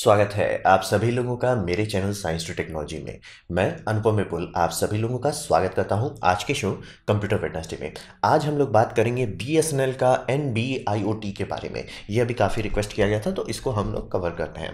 स्वागत है आप सभी लोगों का मेरे चैनल साइंस टू टेक्नोलॉजी में मैं अनुपम विपुल आप सभी लोगों का स्वागत करता हूं आज के शो कंप्यूटर वेडनेसडे में आज हम लोग बात करेंगे एल का एन बी के बारे में ये अभी काफ़ी रिक्वेस्ट किया गया था तो इसको हम लोग कवर करते हैं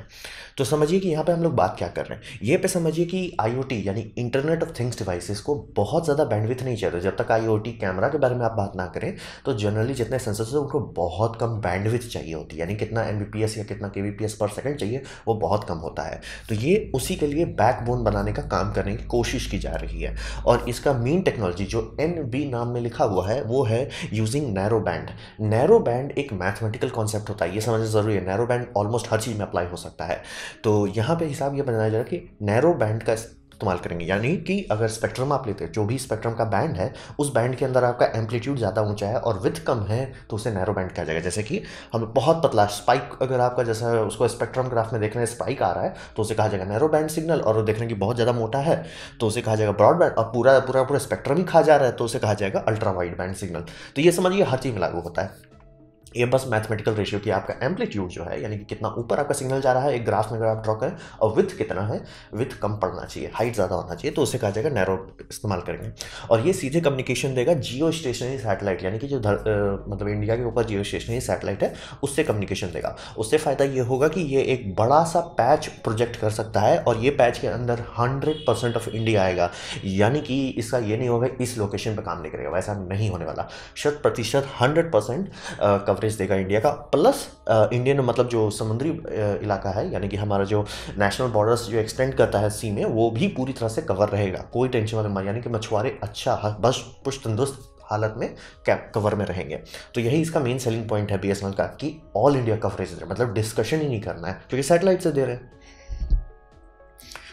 तो समझिए कि यहाँ पर हम लोग बात क्या कर रहे हैं ये पे समझिए कि आई यानी इंटरनेट ऑफ थिंग्स डिवाइसेस को बहुत ज़्यादा बैंडविथ नहीं चाहिए जब तक आई कैमरा के बारे में आप बात ना करें तो जनरली जितने सेंसर्स हैं उनको बहुत कम बैंडविथ चाहिए होती है यानी कितना एम या कितना के पर सेकेंड चाहिए वो बहुत कम होता है तो ये उसी के लिए बैकबोन बनाने का काम करने की कोशिश की जा रही है और इसका मेन टेक्नोलॉजी जो एन बी नाम में लिखा हुआ है वो है using narrow band narrow band एक मैथमेटिकल कॉन्सेप्ट होता है ये समझना ज़रूरी है नैरो बैंड ऑलमोस्ट हर चीज़ में अप्लाई हो सकता है तो यहाँ पर हिसाब ये बनाया जा रहा है कि नैरो बैंड का इस्तेमाल करेंगे यानी कि अगर स्पेक्ट्रम आप लेते हैं जो भी स्पेक्ट्रम का बैंड है उस बैंड के अंदर आपका एम्पलीट्यूड ज़्यादा ऊंचा है और विथ कम है तो उसे नैरो बैंड कहा जाएगा जैसे कि हमें बहुत पतला स्पाइक अगर आपका जैसा उसको स्पेक्ट्रम ग्राफ में देख रहे हैं स्पाइक आ रहा है तो उसे कहा जाएगा नैरो बैंड सिग्नल और देख रहे हैं कि बहुत ज़्यादा मोटा है तो उसे कहा जाएगा ब्रॉड बैंड और पूरा पूरा पूरा स्पेक्ट्रम ही खा जा रहा है तो उसे कहा जाएगा अल्ट्रा वाइड बैंड सिग्नल तो ये समझिए हर चीज़ में लागू होता है ये बस मैथमेटिकल रेशियो की आपका एम्पलीट्यूड जो है यानी कि कितना ऊपर आपका सिग्नल जा रहा है एक ग्राफ में अगर आप ड्रॉ करें और विथ कितना है विथ कम पड़ना चाहिए हाइट ज़्यादा होना चाहिए तो उसे कहा जाएगा नैरो इस्तेमाल करेंगे और ये सीधे कम्युनिकेशन देगा जियो स्टेशनरी सैटेलाइट यानी कि जो धर, आ, मतलब इंडिया के ऊपर जियो स्टेशनरी सैटेलाइट है उससे कम्युनिकेशन देगा उससे फ़ायदा ये होगा कि ये एक बड़ा सा पैच प्रोजेक्ट कर सकता है और ये पैच के अंदर हंड्रेड परसेंट ऑफ इंडिया आएगा यानी कि इसका ये नहीं होगा इस लोकेशन पर काम नहीं करेगा वैसा नहीं होने वाला शत प्रतिशत हंड्रेड परसेंट कवरेज देगा इंडिया का प्लस इंडियन uh, मतलब जो समुद्री uh, इलाका है यानी कि हमारा जो नेशनल बॉर्डर्स जो एक्सटेंड करता है सी में वो भी पूरी तरह से कवर रहेगा कोई टेंशन वाले मार यानी कि मछुआरे अच्छा बस पुष्ट तंदुरुस्त हालत में कैप कवर में रहेंगे तो यही इसका मेन सेलिंग पॉइंट है बी का कि ऑल इंडिया कवरेज मतलब डिस्कशन ही नहीं करना है क्योंकि सैटेलाइट से दे रहे हैं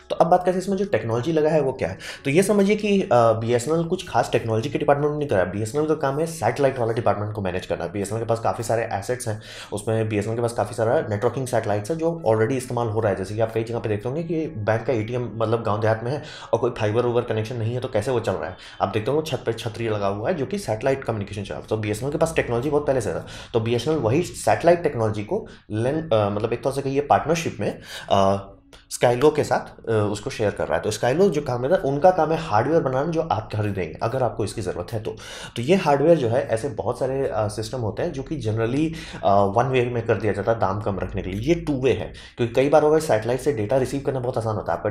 तो अब बात करते हैं इसमें जो टेक्नोलॉजी लगा है वो क्या है तो ये समझिए कि बी एस एन एल कुछ खास टेक्नोलॉजी के डिपार्टमेंट में नहीं करा बी एस एन एल का काम है सैटेलाइट वाला डिपार्टमेंट को मैनेज करना बी एस एन एल के पास काफ़ी सारे एसेट्स हैं उसमें बी एस एन एल के पास काफ़ी सारा नेटवर्किंग सैटेलाइट्स है जो ऑलरेडी इस्तेमाल हो रहा है जैसे कि आप कई जगह पर देखते होंगे कि बैंक का ए टी एम मतलब गाँव देहात में है और कोई फाइबर ओवर कनेक्शन नहीं है तो कैसे वो चल रहा है आप देखते हो छत पर छतरी लगा हुआ है जो कि सैटेलाइट कम्युनिकेशन चल रहा है तो बी एस एन एल के पास टेक्नोलॉजी बहुत पहले से था तो बी एस एन एल वही सैटेलाइट टेक्नोलॉजी को लेन मतलब एक तरह से कहिए पार्टनरशिप में स्काइलो के साथ उसको शेयर कर रहा है तो स्काइलो जो काम है ना उनका काम है हार्डवेयर बनाना जो आप खरीदेंगे अगर आपको इसकी ज़रूरत है तो तो ये हार्डवेयर जो है ऐसे बहुत सारे सिस्टम होते हैं जो कि जनरली वन वे में कर दिया जाता है दाम कम रखने के लिए ये टू वे है क्योंकि कई बार होगा सैटेलाइट से डेटा रिसीव करना बहुत आसान होता है आपका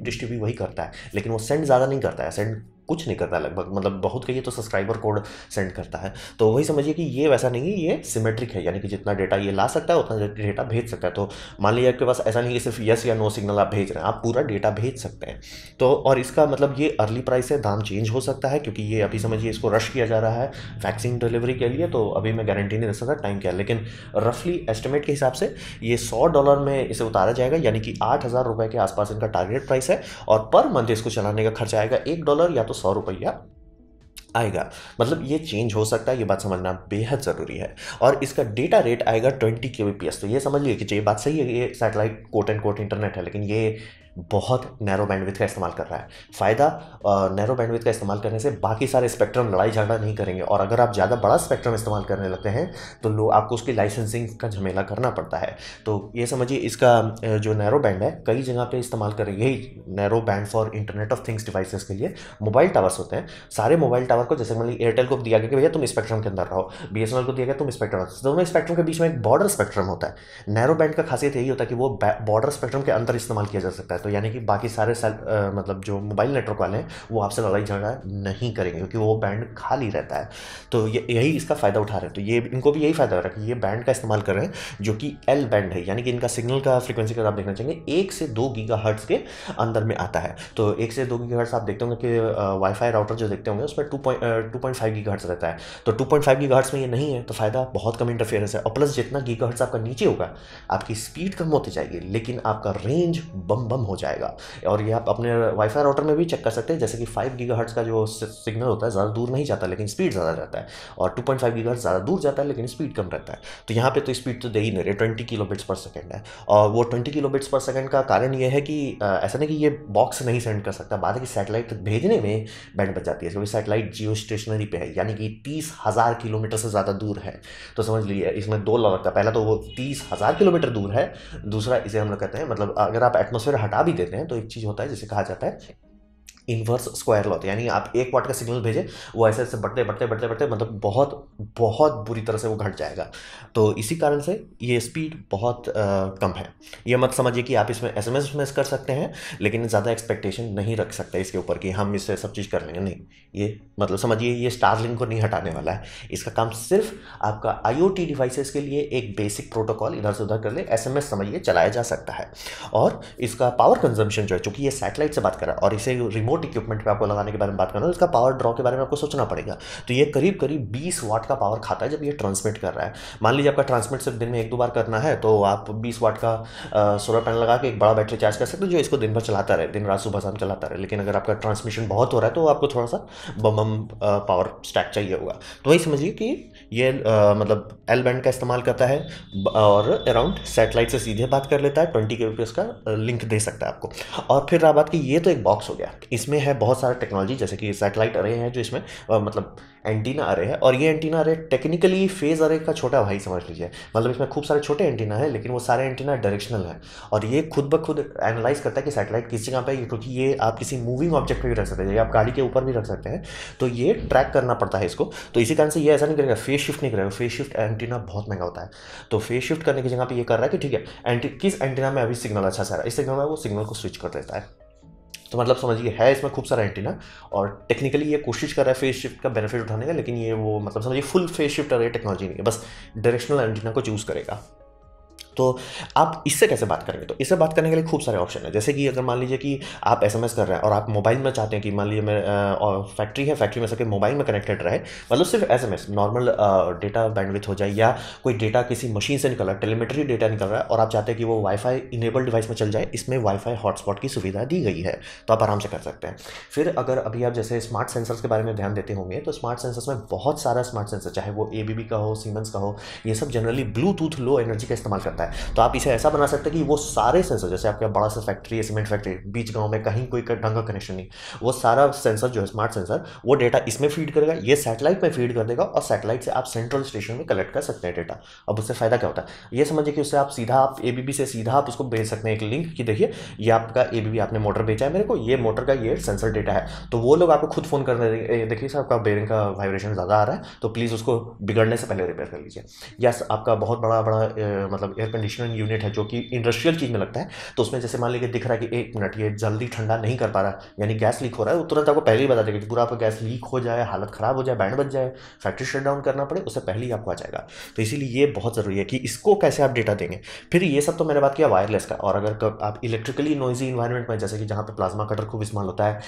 डिस्ट्रीब्यूट वही करता है लेकिन वो सेंड ज़्यादा नहीं करता है सेंड कुछ नहीं करता लगभग मतलब बहुत कहिए तो सब्सक्राइबर कोड सेंड करता है तो वही समझिए कि ये वैसा नहीं है ये सिमेट्रिक है यानी कि जितना डेटा ये ला सकता है उतना डेटा भेज सकता है तो मान लीजिए आपके पास ऐसा नहीं कि सिर्फ यस या नो सिग्नल आप भेज रहे हैं आप पूरा डेटा भेज सकते हैं तो और इसका मतलब ये अर्ली प्राइस है दाम चेंज हो सकता है क्योंकि ये अभी समझिए इसको रश किया जा रहा है वैक्सीन डिलीवरी के लिए तो अभी मैं गारंटी नहीं दे सकता टाइम क्या लेकिन रफली एस्टिमेट के हिसाब से ये सौ डॉलर में इसे उतारा जाएगा यानी कि आठ हज़ार रुपये के आसपास इनका टारगेट प्राइस है और पर मंथ इसको चलाने का खर्चा आएगा एक डॉलर या तो सौ रुपया आएगा मतलब ये चेंज हो सकता है ये बात समझना बेहद ज़रूरी है और इसका डेटा रेट आएगा ट्वेंटी के तो ये समझ लीजिए कि ये बात सही है ये satellite quote and quote internet है लेकिन ये बहुत नैरो बैंडविथ का इस्तेमाल कर रहा है फ़ायदा नैरो बैंडविथ का इस्तेमाल करने से बाकी सारे स्पेक्ट्रम लड़ाई झगड़ा नहीं करेंगे और अगर आप ज़्यादा बड़ा स्पेक्ट्रम इस्तेमाल करने लगते हैं तो लोग आपको उसकी लाइसेंसिंग का झमेला करना पड़ता है तो ये समझिए इसका जो नैरो बैंड है कई जगह पर इस्तेमाल करें यही narrow band for internet of things devices के लिए मोबाइल टावर्स होते हैं सारे मोबाइल टावर को जैसे मान लीजिए एयरटेल को दिया गया कि भैया तुम स्पेक्ट्रम के अंदर रहो बी को दिया गया तुम स्पेक्ट्रम दोनों स्पेक्ट्रम के बीच में एक बॉर्डर स्पेक्ट्रम होता है नैरो बैंड का खासियत यही होता है कि वो बॉर्डर स्पेक्ट्रम के अंदर इस्तेमाल किया जा सकता है तो यानी कि बाकी सारे सेल मतलब जो मोबाइल नेटवर्क वाले हैं वो आपसे लड़ाई झगड़ा नहीं करेंगे क्योंकि वो बैंड खाली रहता है तो ये यही इसका फ़ायदा उठा रहे हैं तो ये इनको भी यही फ़ायदा हो रहा है कि ये बैंड का इस्तेमाल कर रहे हैं जो कि एल बैंड है यानी कि इनका सिग्नल का फ्रिक्वेंसी का आप देखना चाहेंगे एक से दो गीगा हर्ट्स के अंदर में आता है तो एक से दो गीगा हर्ट्स आप देखते होंगे कि वाईफाई राउटर जो देखते होंगे उसमें two point two point five giga रहता है तो टू पॉइंट फाइव गीगा में ये नहीं है तो फ़ायदा बहुत कम इंटरफेरेंस है और प्लस जितना गीगा आपका नीचे होगा आपकी स्पीड कम होती जाएगी लेकिन आपका रेंज बम बम हो जाएगा और ये आप अपने वाईफाई राउटर में भी चेक कर सकते हैं जैसे कि फाइव गीगा का जो सिग्नल होता है ज़्यादा दूर नहीं जाता लेकिन स्पीड ज़्यादा जाता है और टू पॉइंट फाइव ज़्यादा दूर जाता है लेकिन स्पीड कम रहता है तो यहाँ पर तो स्पीड तो दे ही नहीं रहे ट्वेंटी किलोबिट्स पर सेकेंड है और वो ट्वेंटी किलोबिट्स पर सेकेंड का कारण यह है कि ऐसा नहीं कि ये बॉक्स नहीं सेंड कर सकता बात है कि सैटेलाइट भेजने में बैंड बच जाती है क्योंकि सैटेलाइट जियो स्टेशनरी पर है यानी कि तीस हज़ार किलोमीटर से ज़्यादा दूर है तो समझ लीजिए इसमें दो लगता है पहला तो वो तीस हज़ार किलोमीटर दूर है दूसरा इसे हम लोग कहते हैं मतलब अगर आप एटमोसफेयर हटा भी देते हैं तो एक चीज़ होता है जिसे कहा जाता है इन्वर्स स्क्वायर लॉ यानी आप एक वाट का सिग्नल भेजें वो ऐसे ऐसे बढ़ते बढ़ते बढ़ते बढ़ते मतलब बहुत बहुत बुरी तरह से वो घट जाएगा तो इसी कारण से ये स्पीड बहुत आ, कम है ये मत समझिए कि आप इसमें एस एम एस कर सकते हैं लेकिन ज़्यादा एक्सपेक्टेशन नहीं रख सकते इसके ऊपर कि हम इससे सब चीज़ कर लेंगे नहीं ये मतलब समझिए ये स्टार को नहीं हटाने वाला है इसका काम सिर्फ आपका आई ओ टी डिवाइसेस के लिए एक बेसिक प्रोटोकॉल इधर से उधर कर ले एस एम एस समझिए चलाया जा सकता है और इसका पावर कंजम्पशन जो है चूँकि ये सैटेलाइट से बात कर रहा है और इसे रिमोट रिमोट इक्विपमेंट पे आपको लगाने के बारे में बात करना रहा हूँ तो इसका पावर ड्रॉ के बारे में आपको सोचना पड़ेगा तो ये करीब करीब बीस वाट का पावर खाता है जब ये ट्रांसमिट कर रहा है मान लीजिए आपका ट्रांसमिट सिर्फ दिन में एक दो बार करना है तो आप बीस वाट का सोलर पैनल लगा के एक बड़ा बैटरी चार्ज कर सकते हो जो इसको दिन भर चलाता रहे दिन रात सुबह शाम चलाता रहे लेकिन अगर आपका ट्रांसमिशन बहुत हो रहा है तो आपको थोड़ा सा बम बम पावर स्टैक चाहिए होगा तो वही समझिए कि ये आ, मतलब एल बैंड का इस्तेमाल करता है और अराउंड सेटेलाइट से सीधे बात कर लेता है ट्वेंटी के रुपीज़ का लिंक दे सकता है आपको और फिर रहा बात कि ये तो एक बॉक्स हो गया इस इसमें है बहुत सारा टेक्नोलॉजी जैसे कि सैटेलाइट अरे हैं जो इसमें आ, मतलब एंटीना अरे है और ये एंटीना अरे टेक्निकली फेज़ अरे का छोटा भाई समझ लीजिए मतलब इसमें खूब सारे छोटे एंटीना है लेकिन वो सारे एंटीना डायरेक्शनल है और ये खुद ब खुद एनालाइज करता है कि सैटेलाइट किस जगह पर क्योंकि ये आप किसी मूविंग ऑब्जेक्ट पर भी रख सकते हैं आप गाड़ी के ऊपर भी रख सकते हैं तो ये ट्रैक करना पड़ता है इसको तो इसी कारण से ये ऐसा नहीं करेगा फेस शिफ्ट नहीं करेगा फेस शिफ्ट एंटीना बहुत महंगा होता है तो फेस शिफ्ट करने की जगह पर यह कर रहा है कि ठीक है एंटी किस एंटीना में अभी सिग्नल अच्छा सा रहा है इस सिग्नल में वो सिग्नल को स्विच कर देता है तो मतलब समझिए है इसमें खूब सारा एंटीना और टेक्निकली ये कोशिश कर रहा है फेस शिफ्ट का बेनिफिट उठाने का लेकिन ये वो मतलब समझिए फुल फेस शिफ्ट अरे टेक्नोलॉजी नहीं है बस डायरेक्शनल एंटीना को चूज़ करेगा तो आप इससे कैसे बात करेंगे तो इससे बात करने के लिए खूब सारे ऑप्शन है जैसे कि अगर मान लीजिए कि आप एस कर रहे हैं और आप मोबाइल में चाहते हैं कि मान लीजिए मैं फैक्ट्री है फैक्ट्री में सबके मोबाइल में कनेक्टेड रहे मतलब सिर्फ एस नॉर्मल डेटा बैंडविथ हो जाए या कोई डेटा किसी मशीन से निकल रहा है टेलीमेट्री डेटा निकल रहा है और आप चाहते हैं कि वो वाईफाई इनेबल्ड डिवाइस में चल जाए इसमें वाईफाई हॉटस्पॉट की सुविधा दी गई है तो आप आराम से कर सकते हैं फिर अगर अभी आप जैसे स्मार्ट सेंसर्स के बारे में ध्यान देते होंगे तो स्मार्ट सेंसर्स में बहुत सारा स्मार्ट सेंसर चाहे वो ए का हो सीमेंस का हो ये सब जनरली ब्लूटूथ लो एनर्जी का इस्तेमाल करता है है तो आप इसे ऐसा बना सकते हैं कि वो सारे सेंसर जैसे आपके बड़ा सा फैक्ट्री है सीमेंट फैक्ट्री बीच गांव में कहीं कोई ढंग का कनेक्शन नहीं वो सारा सेंसर जो है स्मार्ट सेंसर वो डेटा इसमें फीड करेगा ये सैटेलाइट में फीड कर देगा और सैटेलाइट से आप सेंट्रल स्टेशन में कलेक्ट कर सकते हैं डेटा अब उससे फ़ायदा क्या होता है ये समझिए कि उससे आप सीधा आप ए से सीधा आप उसको भेज सकते हैं एक लिंक कि देखिए ये आपका ए आपने मोटर भेजा है मेरे को ये मोटर का ये सेंसर डेटा है तो वो लोग आपको खुद फ़ोन कर देंगे देखिए सर आपका बेरिंग का वाइब्रेशन ज़्यादा आ रहा है तो प्लीज़ उसको बिगड़ने से पहले रिपेयर कर लीजिए या आपका बहुत बड़ा बड़ा मतलब एयर कंडीशनिंग यूनिट है जो कि इंडस्ट्रियल चीज़ में लगता है तो उसमें जैसे मान लीजिए दिख रहा है कि एक मिनट ये जल्दी ठंडा नहीं कर पा रहा यानी गैस लीक हो रहा है वो तो तुरंत आपको पहले ही बता देगा कि पूरा आपका गैस लीक हो जाए हालत ख़राब हो जाए बैंड बच जाए फैक्ट्री शट डाउन करना पड़े उससे पहले ही आपको आ जाएगा तो इसीलिए ये बहुत ज़रूरी है कि इसको कैसे आप डेटा देंगे फिर ये सब तो मैंने बात किया वायरलेस का और अगर आप इलेक्ट्रिकली नॉइजी इन्वायरमेंट में जैसे कि जहाँ पर प्लाज्मा कटर खूब इस्तेमाल होता है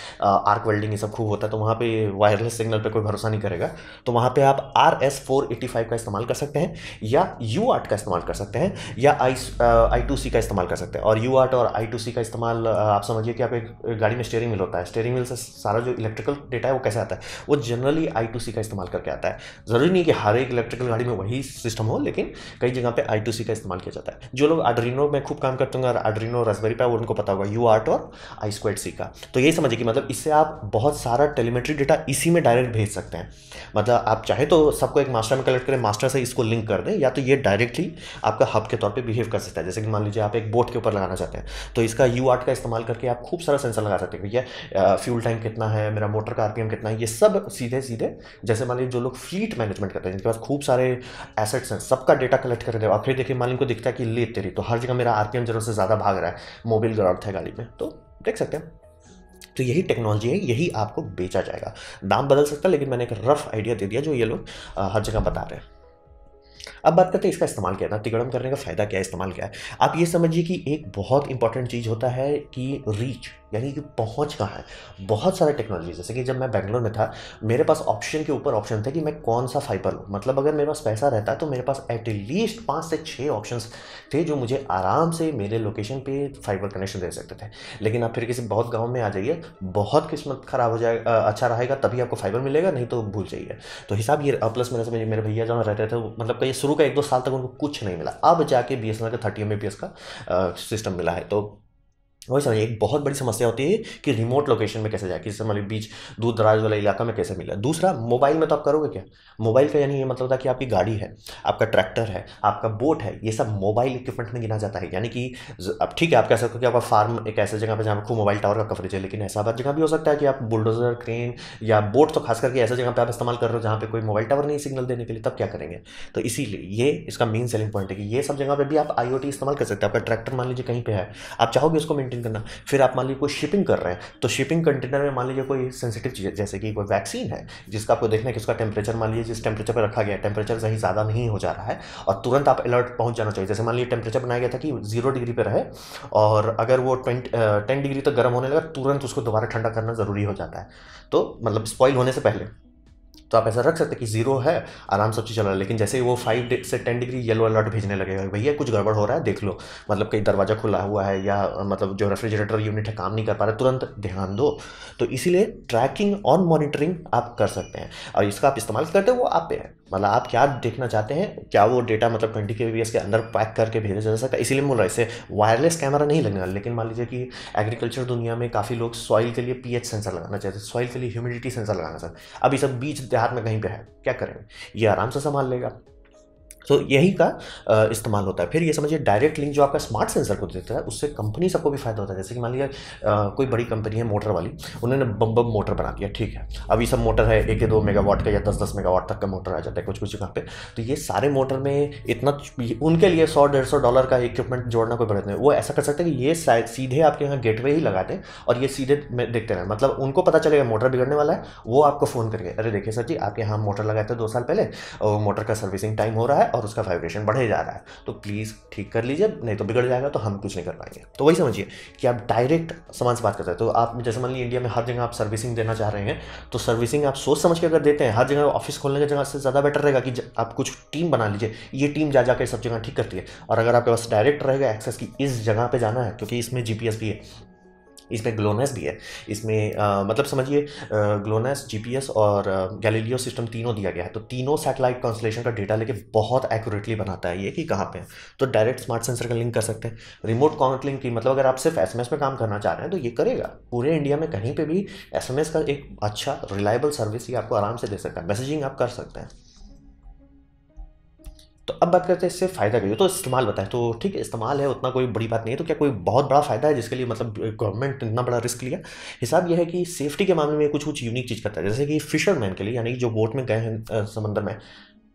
आर्क वेल्डिंग ये सब खूब होता है तो वहाँ पर वायरलेस सिग्नल पर कोई भरोसा नहीं करेगा तो वहाँ पर आप R S four eighty five का इस्तेमाल कर सकते हैं या यू आर्ट का इस्तेमाल कर सकते हैं या आई आई टू सी का इस्तेमाल कर सकते हैं और यू आर्ट और आई टू सी का इस्तेमाल uh, आप समझिए कि आप एक गाड़ी में स्टेयरिंग मिल होता है स्टेयरिंग मिल से सारा जो इलेक्ट्रिकल डेटा है वो कैसे आता है वो जनरली आई टू सी का इस्तेमाल करके आता है ज़रूरी नहीं कि हर एक इलेक्ट्रिकल गाड़ी में वही सिस्टम हो लेकिन कई जगह पर आई टू सी का इस्तेमाल किया जाता है जो लोग आड्रीनो में खूब काम करते होंगे और आड्रीनो रसबेरी पर उनको पता होगा यू आर्ट और आई स्क्वेड सी का तो यही समझिए कि मतलब इससे आप बहुत सारा टेलीमेट्री डेटा इसी में डायरेक्ट भेज सकते हैं मतलब आप चाहे तो सबको एक मास्टर में कलेक्ट करें मास्टर से इसको लिंक कर दें या तो ये डायरेक्टली आपका हब के तौर तौर पे बिहेव कर सकता है जैसे कि मान लीजिए आप एक बोट के ऊपर लगाना चाहते हैं तो इसका यू आर्ट का इस्तेमाल करके आप खूब सारा सेंसर लगा सकते हैं भैया फ्यूल टैंक कितना है मेरा मोटर का आरपीएम कितना है ये सब सीधे सीधे जैसे मान लीजिए जो लोग फ्लीट मैनेजमेंट करते हैं जिनके पास खूब सारे एसेट्स हैं सबका डेटा कलेक्ट हैं और फिर देखिए मान लीजिए को दिखता है कि ले तेरी तो हर जगह मेरा आरपीएम जरूर से ज़्यादा भाग रहा है मोबाइल ग्राउंड है गाड़ी में तो देख सकते हैं तो यही टेक्नोलॉजी है यही आपको बेचा जाएगा दाम बदल सकता है लेकिन मैंने एक रफ आइडिया दे दिया जो ये लोग हर जगह बता रहे हैं अब बात करते हैं इसका इस्तेमाल क्या था तिकड़म करने का फ़ायदा क्या है इस्तेमाल क्या है आप ये समझिए कि एक बहुत इंपॉर्टेंट चीज़ होता है कि रीच यानी कि पहुंच कहाँ है बहुत सारे टेक्नोलॉजी जैसे कि जब मैं बैंगलोर में था मेरे पास ऑप्शन के ऊपर ऑप्शन थे कि मैं कौन सा फाइबर लूँ मतलब अगर मेरे पास पैसा रहता तो मेरे पास एटलीस्ट पाँच से छः ऑप्शंस थे जो मुझे आराम से मेरे लोकेशन पे फाइबर कनेक्शन दे सकते थे लेकिन आप फिर किसी बहुत गाँव में आ जाइए बहुत किस्मत ख़राब हो जाएगा अच्छा रहेगा तभी आपको फाइबर मिलेगा नहीं तो भूल जाइए तो हिसाब ये प्लस मेरे समझिए मेरे भैया जहाँ रहते थे मतलब कई शुरू का एक दो साल तक उनको कुछ नहीं मिला अब जाके बी एस एन एल का thirty M B P S का सिस्टम मिला है तो वही समझिए एक बहुत बड़ी समस्या होती है कि रिमोट लोकेशन में कैसे जाए किसी मान बीच दूर दराज वाला इलाका में कैसे मिला दूसरा मोबाइल में तो आप करोगे क्या मोबाइल का यानी ये मतलब था कि आपकी गाड़ी है आपका ट्रैक्टर है आपका बोट है ये सब मोबाइल इक्विपमेंट में गिना जाता है यानी कि अब ठीक है आप कह सकते हो कि आपका फार्म एक ऐसे जगह पर जहाँ पर खूब मोबाइल टावर का कवरेज है लेकिन ऐसा बात जगह भी हो सकता है कि आप बुलडोजर क्रेन या बोट तो खास करके ऐसे जगह पर आप इस्तेमाल कर रहे हो जहाँ पर कोई मोबाइल टावर नहीं सिग्नल देने के लिए तब क्या करेंगे तो इसीलिए ये इसका मेन सेलिंग पॉइंट है कि ये सब जगह पर भी आप आई इस्तेमाल कर सकते हैं आपका ट्रैक्टर मान लीजिए कहीं पर है आप चाहोगे उसको मेंटेन पैकेजिंग करना फिर आप मान लीजिए कोई शिपिंग कर रहे हैं तो शिपिंग कंटेनर में मान लीजिए कोई सेंसिटिव चीज़ जैसे कि कोई वैक्सीन है जिसका आपको देखना है कि उसका टेम्परेचर मान लीजिए जिस टेम्परेचर पर रखा गया है टेम्परेचर सही ज़्यादा नहीं हो जा रहा है और तुरंत आप अलर्ट पहुँच जाना चाहिए जैसे मान लीजिए टेम्परेचर बनाया गया था कि जीरो डिग्री पर रहे और अगर वो ट्वेंट टेन डिग्री तक गर्म होने लगा तुरंत उसको दोबारा ठंडा करना ज़रूरी हो जाता है तो मतलब स्पॉइल होने से पहले तो आप ऐसा रख सकते कि जीरो है आराम से चल रहा है लेकिन जैसे ही वो फाइव से टेन डिग्री येलो अलर्ट भेजने लगेगा भैया कुछ गड़बड़ हो रहा है देख लो मतलब कहीं दरवाज़ा खुला हुआ है या मतलब जो रेफ्रिजरेटर यूनिट है काम नहीं कर पा रहा है तुरंत ध्यान दो तो इसीलिए ट्रैकिंग और मॉनिटरिंग आप कर सकते हैं और इसका आप इस्तेमाल करते हो वो आप पे है मतलब आप क्या देखना चाहते हैं क्या वो डेटा मतलब ट्वेंटी के बी के अंदर पैक करके भेजा जा सकता है इसीलिए बोल रहा है इसे वायरलेस कैमरा नहीं लगने वाला लेकिन मान लीजिए कि एग्रीकल्चर दुनिया में काफ़ी लोग सॉइल के लिए पीएच सेंसर लगाना चाहते हैं सॉइल के लिए ह्यूमिडिटी सेंसर लगाना चाहते हैं अभी सब बीच देहात में कहीं पर है क्या करेंगे ये आराम से संभाल लेगा सो तो यही का इस्तेमाल होता है फिर ये समझिए डायरेक्ट लिंक जो आपका स्मार्ट सेंसर को देता है उससे कंपनी सबको भी फायदा होता है जैसे कि मान लिया कोई बड़ी कंपनी है मोटर वाली उन्होंने बम बम मोटर बना दिया ठीक है अभी सब मोटर है एक दो मेगावाट का या दस दस मेगावाट तक का मोटर आ जाता है कुछ कुछ जगह पर तो ये सारे मोटर में इतना उनके लिए सौ डेढ़ सौ डॉलर का इक्विपमेंट जोड़ना कोई बड़े नहीं वो ऐसा कर सकते हैं कि ये सीधे आपके यहाँ गेट ही लगा दें और ये सीधे देखते रहें मतलब उनको पता चलेगा मोटर बिगड़ने वाला है वो आपको फ़ोन करके अरे देखिए सर जी आपके यहाँ मोटर लगाए थे दो साल पहले और मोटर का सर्विसिंग टाइम हो रहा है और उसका वाइब्रेशन बढ़े जा रहा है तो प्लीज़ ठीक कर लीजिए नहीं तो बिगड़ जाएगा तो हम कुछ नहीं कर पाएंगे तो वही समझिए कि आप डायरेक्ट सामान से बात करते हैं तो आप जैसे मान लीजिए इंडिया में हर जगह आप सर्विसिंग देना चाह रहे हैं तो सर्विसिंग आप सोच समझ के अगर देते हैं हर जगह ऑफिस खोलने की जगह से ज़्यादा बेटर रहेगा कि आप कुछ टीम बना लीजिए ये टीम जा जाकर सब जगह ठीक करती है और अगर आपके पास डायरेक्ट रहेगा एक्सेस की इस जगह पर जाना है क्योंकि इसमें जी भी है इसमें ग्लोनेस भी है इसमें आ, मतलब समझिए ग्लोनेस जीपीएस और गैलीलियो सिस्टम तीनों दिया गया है तो तीनों सैटेलाइट कॉन्सलेशन का डेटा लेके बहुत एक्यूरेटली बनाता है ये कि कहाँ पे है तो डायरेक्ट स्मार्ट सेंसर का लिंक कर सकते हैं रिमोट कॉन्ट लिंक की मतलब अगर आप सिर्फ एस एम एस काम करना चाह रहे हैं तो ये करेगा पूरे इंडिया में कहीं पर भी एस का एक अच्छा रिलायबल सर्विस ये आपको आराम से दे सकता है मैसेजिंग आप कर सकते हैं तो अब बात करते हैं इससे फ़ायदा करिए तो इस्तेमाल बताएं तो ठीक है इस्तेमाल है उतना कोई बड़ी बात नहीं है तो क्या कोई बहुत बड़ा फ़ायदा है जिसके लिए मतलब गवर्नमेंट इतना बड़ा रिस्क लिया हिसाब यह है कि सेफ्टी के मामले में कुछ कुछ यूनिक चीज़ करता है जैसे कि फिशरमैन के लिए यानी कि जो बोट में गए हैं समंदर में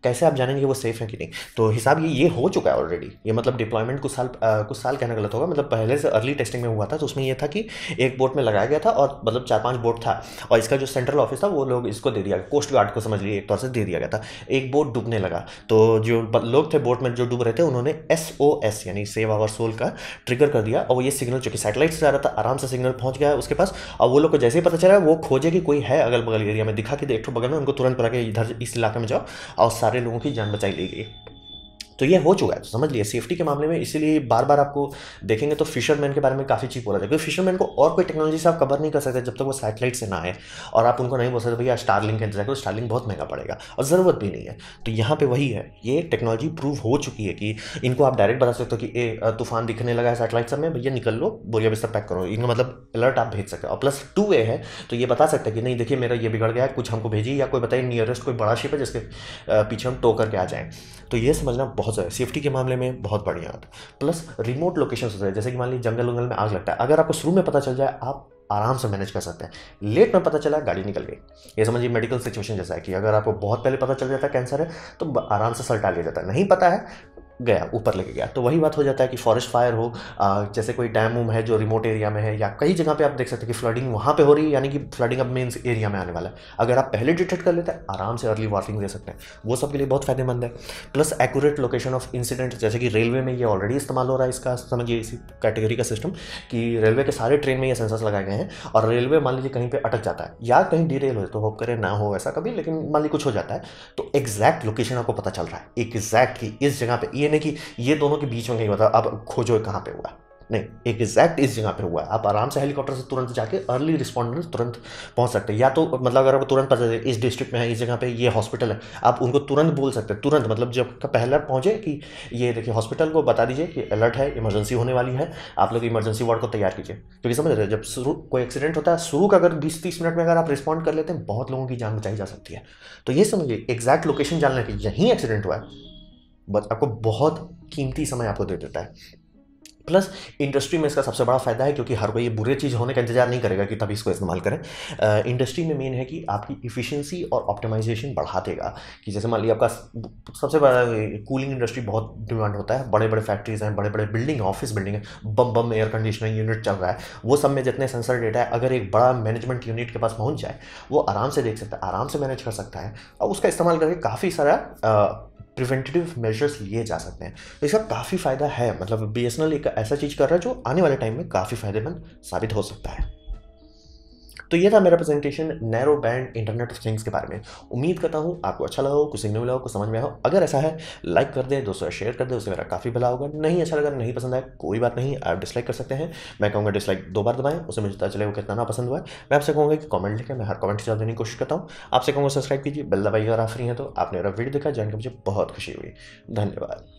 कैसे आप जानेंगे वो सेफ है कि नहीं तो हिसाब ये ये हो चुका है ऑलरेडी ये मतलब डिप्लॉयमेंट कुछ साल आ, कुछ साल कहना गलत होगा मतलब पहले से अर्ली टेस्टिंग में हुआ था तो उसमें ये था कि एक बोट में लगाया गया था और मतलब चार पांच बोट था और इसका जो सेंट्रल ऑफिस था वो लोग इसको दे दिया कोस्ट गार्ड को समझ लिए एक तौर से दे दिया गया था एक बोट डूबने लगा तो जो लोग थे बोट में जो डूब रहे थे उन्होंने एस ओ एस यानी सेव आवर सोल का ट्रिगर कर दिया और ये सिग्नल चूंकि सैटेलाइट से आ रहा था आराम से सिग्नल पहुँच गया उसके पास और वो लोग को जैसे ही पता चला वो खोजे कि कोई है अगल बगल एरिया में दिखा कि देखो बगल में उनको तुरंत पता कि इधर इस इलाके में जाओ और सारे लोगों की जान बचाई ली गई तो ये हो चुका है तो समझ लिए सेफ्टी के मामले में इसीलिए बार बार आपको देखेंगे तो फिशरमैन के बारे में काफ़ी चीज़ बोला जाए क्योंकि फिशरमैन को और कोई टेक्नोलॉजी से आप कवर नहीं कर सकते जब तक तो वो सैटेलाइट से ना आए और आप उनको नहीं बोल सकते भैया स्टारलिंग के इंतजार करो स्टारलिंग बहुत महंगा पड़ेगा और ज़रूरत भी नहीं है तो यहाँ पर वही है ये टेक्नोलॉजी प्रूव हो चुकी है कि इनको आप डायरेक्ट बता सकते हो कि ए तूफान दिखने लगा है सैटेलाइट सब में भैया निकल लो बोरिया बिस्तर पैक करो इनका मतलब अलर्ट आप भेज सकते हो और प्लस टू वे है तो ये बता सकते हैं कि नहीं देखिए मेरा ये बिगड़ गया है कुछ हमको भेजिए या कोई बताइए नियरेस्ट कोई बड़ा शिप है जिसके पीछे हम टो करके आ जाएँ तो ये समझना बहुत सारे सेफ्टी के मामले में बहुत बढ़िया होता है प्लस रिमोट लोकेशन होता है जैसे कि मान लीजिए जंगल वंगल में आग लगता है अगर आपको शुरू में पता चल जाए आप आराम से मैनेज कर सकते हैं लेट में पता चला गाड़ी निकल गई ये समझिए मेडिकल सिचुएशन जैसा है कि अगर आपको बहुत पहले पता चल जाता है कैंसर है तो आराम से सल्टा लिया जाता है नहीं पता है गया ऊपर लेके गया तो वही बात हो जाता है कि फॉरेस्ट फायर हो आ, जैसे कोई डैम वूम है जो रिमोट एरिया में है या कई जगह पे आप देख सकते हैं कि फ्लडिंग वहाँ पे हो रही है यानी कि फ्लडिंग अब मेन एरिया में आने वाला है अगर आप पहले डिटेक्ट कर लेते हैं आराम से अर्ली वार्निंग दे सकते हैं वो सबके लिए बहुत फायदेमंद है plus accurate location of incident जैसे कि रेलवे में ये ऑलरेडी इस्तेमाल हो रहा है इसका समझिए इसी कैटेगरी का सिस्टम कि रेलवे के सारे ट्रेन में ये सेंसर्स लगाए गए हैं और रेलवे मान लीजिए कहीं पर अटक जाता है या कहीं डी हो तो होप करें ना हो ऐसा कभी लेकिन मान लीजिए कुछ हो जाता है तो एग्जैक्ट लोकेशन आपको पता चल रहा है एग्जैक्ट कि इस जगह पर ये नहीं कि ये दोनों के बीच में कहीं मतलब आप खोजो कहाँ पे हुआ नहीं एग्जैक्ट इस जगह पे हुआ है आप आराम से हेलीकॉप्टर से तुरंत जाके अर्ली रिस्पॉन्डेंट तुरंत पहुंच सकते हैं या तो मतलब अगर आपको तुरंत पता चले इस डिस्ट्रिक्ट में है इस जगह पे ये हॉस्पिटल है आप उनको तुरंत बोल सकते हैं तुरंत मतलब जब पहला पहुंचे कि ये देखिए हॉस्पिटल को बता दीजिए कि अलर्ट है इमरजेंसी होने वाली है आप लोग इमरजेंसी वार्ड को तैयार कीजिए क्योंकि समझ रहे जब शुरू कोई एक्सीडेंट होता है शुरू का अगर बीस तीस मिनट में अगर आप रिस्पॉन्ड कर लेते हैं बहुत लोगों की जान बचाई जा सकती है तो ये समझिए एग्जैक्ट लोकेशन जानना कि यहीं एक्सीडेंट हुआ है बच आपको बहुत कीमती समय आपको दे देता है प्लस इंडस्ट्री में इसका सबसे बड़ा फ़ायदा है क्योंकि हर कोई ये बुरे चीज़ होने का इंतजार नहीं करेगा कि तभी इसको इस्तेमाल करें इंडस्ट्री में मेन है कि आपकी इफ़िशियंसी और ऑप्टिमाइजेशन बढ़ा देगा कि जैसे मान लीजिए आपका सबसे बड़ा कूलिंग इंडस्ट्री बहुत डिमांड होता है बड़े बड़े फैक्ट्रीज हैं बड़े बड़े बिल्डिंग ऑफिस बिल्डिंग है bomb bomb air conditioner unit चल रहा है वो सब में जितने सेंसर डेटा है अगर एक बड़ा मैनेजमेंट यूनिट के पास पहुँच जाए वो आराम से देख सकता है आराम से मैनेज कर सकता है और उसका इस्तेमाल करके काफ़ी सारा प्रिवेंटिव मेजर्स लिए जा सकते हैं तो इसका काफ़ी फ़ायदा है मतलब बी एक ऐसा चीज़ कर रहा है जो आने वाले टाइम में काफ़ी फ़ायदेमंद साबित हो सकता है तो ये था मेरा presentation narrow band internet of things के बारे में उम्मीद करता हूँ आपको अच्छा लगा हो कुछ सिग्नल मिला हो कुछ समझ में आओ अगर ऐसा है लाइक कर दे दोस्तों शेयर कर दे उससे मेरा काफ़ी भला होगा नहीं अच्छा लगा नहीं पसंद आया कोई बात नहीं आप डिसलाइक कर सकते हैं मैं कहूँगा डिसलाइक दो बार दबाएं उसे मुझे पता वो कितना ना पसंद हुआ है मैं आपसे कहूँगा कि कमेंट लिखा मैं हर कमेंट से देने की कोशिश करता हूँ आपसे कहूँगा सब्सक्राइब कीजिए बेल दबाइए और आफरी है हैं तो आपने मेरा वीडियो देखा जानकर मुझे बहुत खुशी हुई धन्यवाद